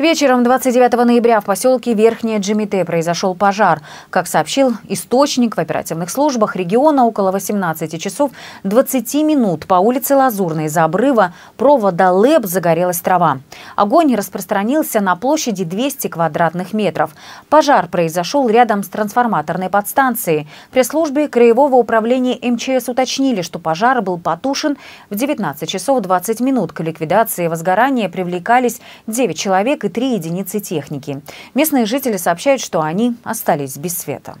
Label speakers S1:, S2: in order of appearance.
S1: Вечером 29 ноября в поселке Верхняя Джимите произошел пожар. Как сообщил источник в оперативных службах региона, около 18 часов 20 минут по улице Лазурной из-за обрыва провода ЛЭП загорелась трава. Огонь распространился на площади 200 квадратных метров. Пожар произошел рядом с трансформаторной подстанцией. При службе Краевого управления МЧС уточнили, что пожар был потушен в 19 часов 20 минут. К ликвидации возгорания привлекались 9 человек и 3 единицы техники. Местные жители сообщают, что они остались без света.